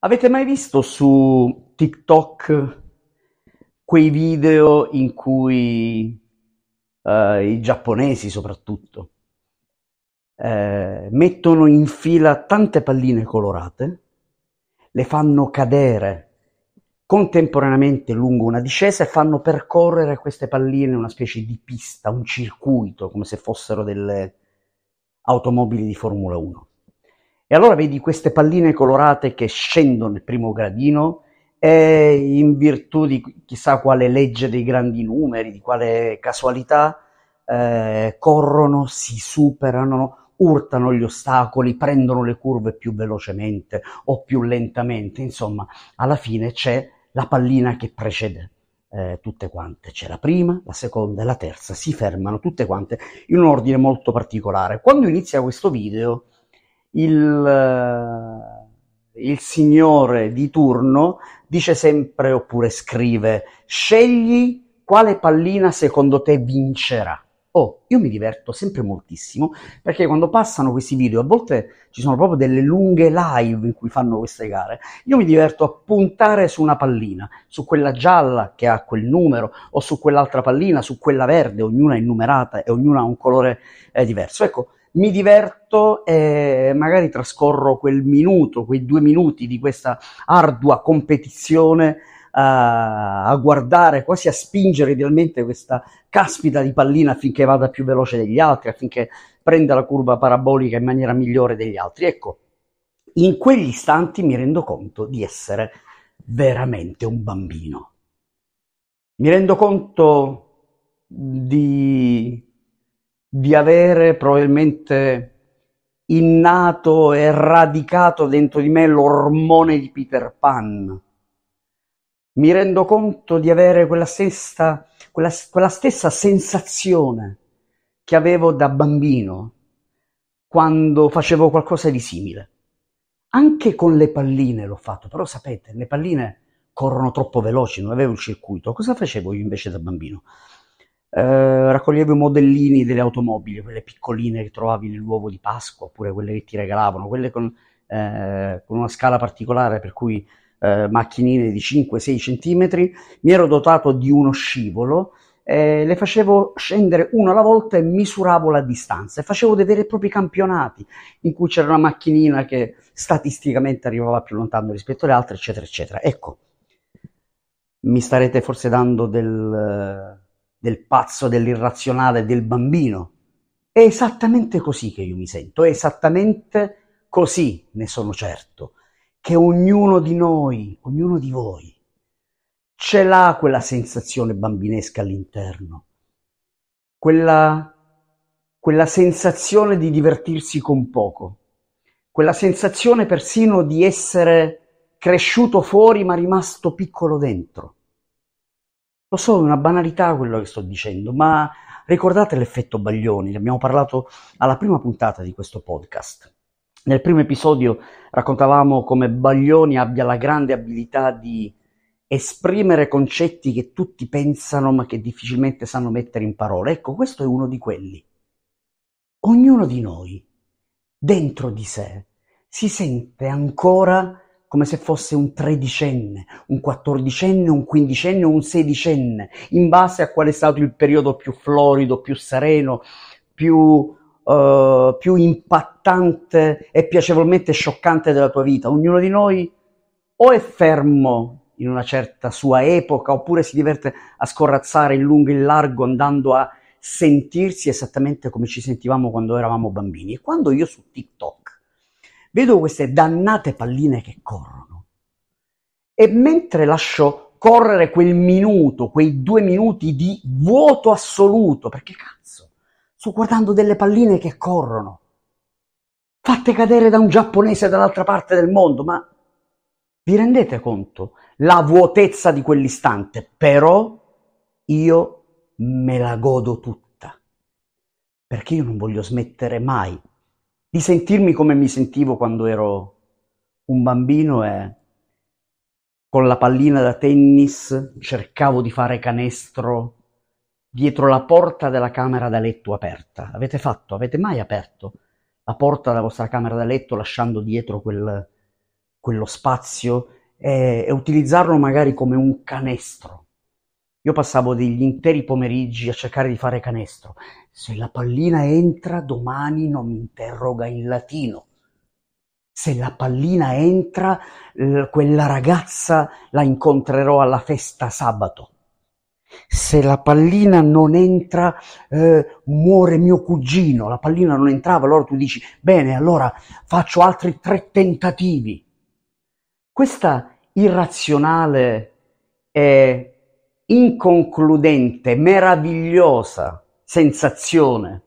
Avete mai visto su TikTok quei video in cui eh, i giapponesi soprattutto eh, mettono in fila tante palline colorate, le fanno cadere contemporaneamente lungo una discesa e fanno percorrere queste palline una specie di pista, un circuito, come se fossero delle automobili di Formula 1. E allora vedi queste palline colorate che scendono il primo gradino e in virtù di chissà quale legge dei grandi numeri, di quale casualità, eh, corrono, si superano, urtano gli ostacoli, prendono le curve più velocemente o più lentamente. Insomma, alla fine c'è la pallina che precede. Eh, tutte quante. C'è la prima, la seconda e la terza, si fermano tutte quante in un ordine molto particolare. Quando inizia questo video il, eh, il signore di turno dice sempre oppure scrive scegli quale pallina secondo te vincerà. Oh, io mi diverto sempre moltissimo perché quando passano questi video, a volte ci sono proprio delle lunghe live in cui fanno queste gare, io mi diverto a puntare su una pallina, su quella gialla che ha quel numero o su quell'altra pallina, su quella verde, ognuna è numerata e ognuna ha un colore eh, diverso. Ecco, mi diverto e magari trascorro quel minuto, quei due minuti di questa ardua competizione a, eh, a guardare, quasi a spingere idealmente questa caspita di pallina affinché vada più veloce degli altri, affinché prenda la curva parabolica in maniera migliore degli altri. Ecco, in quegli istanti mi rendo conto di essere veramente un bambino. Mi rendo conto di di avere probabilmente innato e radicato dentro di me l'ormone di Peter Pan. Mi rendo conto di avere quella stessa, quella, quella stessa sensazione che avevo da bambino quando facevo qualcosa di simile. Anche con le palline l'ho fatto, però sapete, le palline corrono troppo veloci, non avevo il circuito. Cosa facevo io invece da bambino? Eh, raccoglievo i modellini delle automobili, quelle piccoline che trovavi nell'uovo di Pasqua, oppure quelle che ti regalavano, quelle con, eh, con una scala particolare, per cui eh, macchinine di 5-6 cm. Mi ero dotato di uno scivolo, le facevo scendere una alla volta e misuravo la distanza e facevo dei veri e propri campionati in cui c'era una macchinina che statisticamente arrivava più lontano rispetto alle altre, eccetera, eccetera. Ecco, mi starete forse dando del del pazzo, dell'irrazionale, del bambino. È esattamente così che io mi sento, è esattamente così, ne sono certo, che ognuno di noi, ognuno di voi, ce l'ha quella sensazione bambinesca all'interno, quella, quella sensazione di divertirsi con poco, quella sensazione persino di essere cresciuto fuori ma rimasto piccolo dentro. Lo so, è una banalità quello che sto dicendo, ma ricordate l'effetto Baglioni, ne abbiamo parlato alla prima puntata di questo podcast. Nel primo episodio raccontavamo come Baglioni abbia la grande abilità di esprimere concetti che tutti pensano ma che difficilmente sanno mettere in parole. Ecco, questo è uno di quelli. Ognuno di noi, dentro di sé, si sente ancora come se fosse un tredicenne, un quattordicenne, un quindicenne o un sedicenne, in base a quale è stato il periodo più florido, più sereno, più, eh, più impattante e piacevolmente scioccante della tua vita. Ognuno di noi o è fermo in una certa sua epoca, oppure si diverte a scorrazzare in lungo e in largo andando a sentirsi esattamente come ci sentivamo quando eravamo bambini. E quando io su TikTok Vedo queste dannate palline che corrono. E mentre lascio correre quel minuto, quei due minuti di vuoto assoluto, perché cazzo, sto guardando delle palline che corrono, fatte cadere da un giapponese dall'altra parte del mondo, ma vi rendete conto la vuotezza di quell'istante? Però io me la godo tutta, perché io non voglio smettere mai di sentirmi come mi sentivo quando ero un bambino e con la pallina da tennis cercavo di fare canestro dietro la porta della camera da letto aperta. Avete fatto? Avete mai aperto la porta della vostra camera da letto lasciando dietro quel, quello spazio e, eh, e utilizzarlo magari come un canestro? Io passavo degli interi pomeriggi a cercare di fare canestro. Se la pallina entra, domani non mi interroga in latino. Se la pallina entra, quella ragazza la incontrerò alla festa sabato. Se la pallina non entra, eh, muore mio cugino. La pallina non entrava, allora tu dici, bene, allora faccio altri tre tentativi. Questa irrazionale e inconcludente, meravigliosa sensazione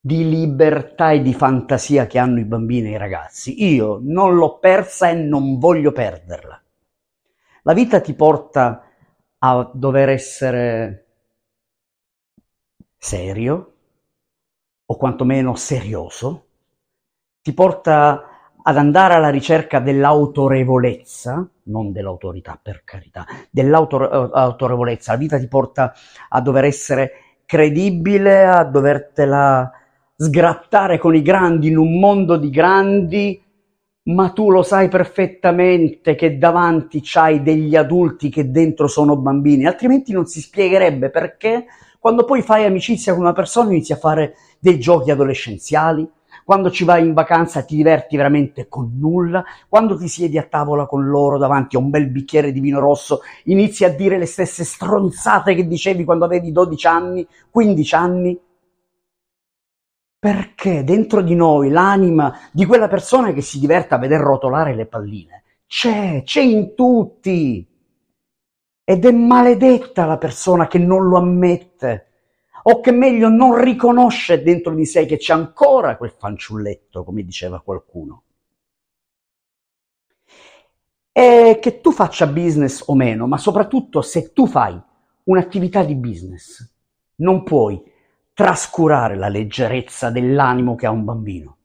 di libertà e di fantasia che hanno i bambini e i ragazzi. Io non l'ho persa e non voglio perderla. La vita ti porta a dover essere serio o quantomeno serioso, ti porta a ad andare alla ricerca dell'autorevolezza, non dell'autorità per carità, dell'autorevolezza. Eh, La vita ti porta a dover essere credibile, a dovertela sgrattare con i grandi in un mondo di grandi, ma tu lo sai perfettamente che davanti c'hai degli adulti che dentro sono bambini, altrimenti non si spiegherebbe perché quando poi fai amicizia con una persona inizi a fare dei giochi adolescenziali, quando ci vai in vacanza ti diverti veramente con nulla, quando ti siedi a tavola con loro davanti a un bel bicchiere di vino rosso inizi a dire le stesse stronzate che dicevi quando avevi 12 anni, 15 anni, perché dentro di noi l'anima di quella persona che si diverte a veder rotolare le palline c'è, c'è in tutti. Ed è maledetta la persona che non lo ammette o che meglio non riconosce dentro di sé che c'è ancora quel fanciulletto, come diceva qualcuno. E che tu faccia business o meno, ma soprattutto se tu fai un'attività di business, non puoi trascurare la leggerezza dell'animo che ha un bambino,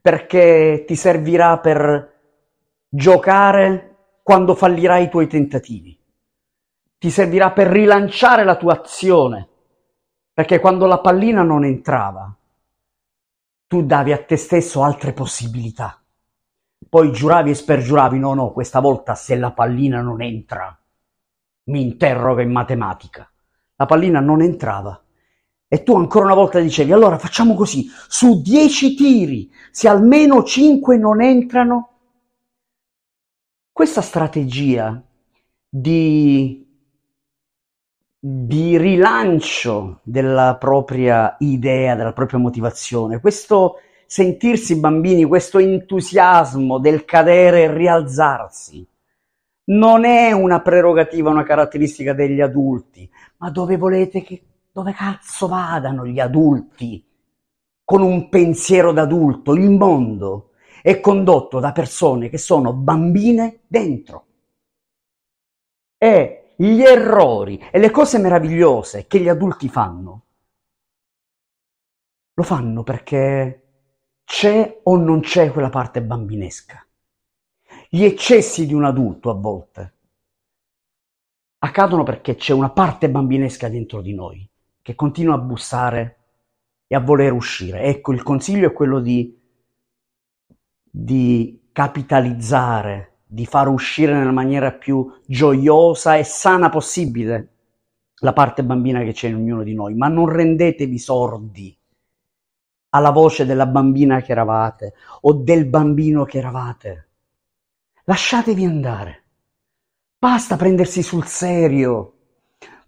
perché ti servirà per giocare quando fallirai i tuoi tentativi, ti servirà per rilanciare la tua azione perché quando la pallina non entrava, tu davi a te stesso altre possibilità. Poi giuravi e spergiuravi, no, no, questa volta se la pallina non entra, mi interroga in matematica. La pallina non entrava. E tu ancora una volta dicevi, allora facciamo così, su 10 tiri, se almeno 5 non entrano, questa strategia di di rilancio della propria idea, della propria motivazione. Questo sentirsi bambini, questo entusiasmo del cadere e rialzarsi, non è una prerogativa, una caratteristica degli adulti. Ma dove volete che, dove cazzo vadano gli adulti con un pensiero d'adulto? Il mondo è condotto da persone che sono bambine dentro. È gli errori e le cose meravigliose che gli adulti fanno, lo fanno perché c'è o non c'è quella parte bambinesca. Gli eccessi di un adulto a volte accadono perché c'è una parte bambinesca dentro di noi che continua a bussare e a voler uscire. Ecco, il consiglio è quello di, di capitalizzare di far uscire nella maniera più gioiosa e sana possibile la parte bambina che c'è in ognuno di noi, ma non rendetevi sordi alla voce della bambina che eravate o del bambino che eravate. Lasciatevi andare. Basta prendersi sul serio.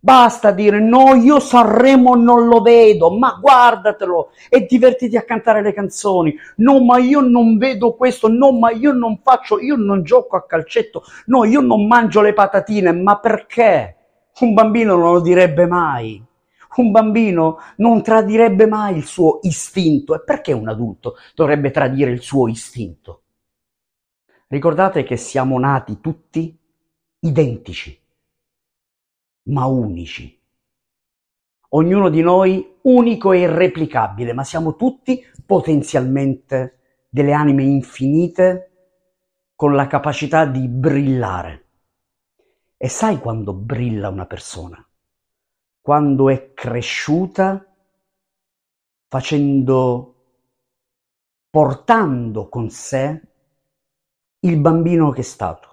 Basta dire no, io Sanremo non lo vedo, ma guardatelo e divertiti a cantare le canzoni. No, ma io non vedo questo, no, ma io non faccio, io non gioco a calcetto, no, io non mangio le patatine, ma perché? Un bambino non lo direbbe mai. Un bambino non tradirebbe mai il suo istinto. E perché un adulto dovrebbe tradire il suo istinto? Ricordate che siamo nati tutti identici ma unici. Ognuno di noi unico e irreplicabile, ma siamo tutti potenzialmente delle anime infinite con la capacità di brillare. E sai quando brilla una persona? Quando è cresciuta facendo, portando con sé il bambino che è stato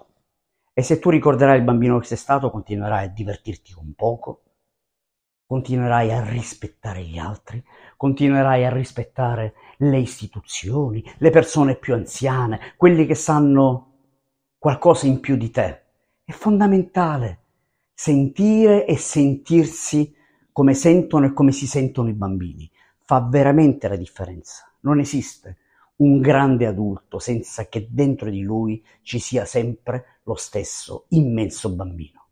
e se tu ricorderai il bambino che sei stato, continuerai a divertirti un poco, continuerai a rispettare gli altri, continuerai a rispettare le istituzioni, le persone più anziane, quelli che sanno qualcosa in più di te. È fondamentale sentire e sentirsi come sentono e come si sentono i bambini. Fa veramente la differenza. Non esiste un grande adulto senza che dentro di lui ci sia sempre lo stesso immenso bambino.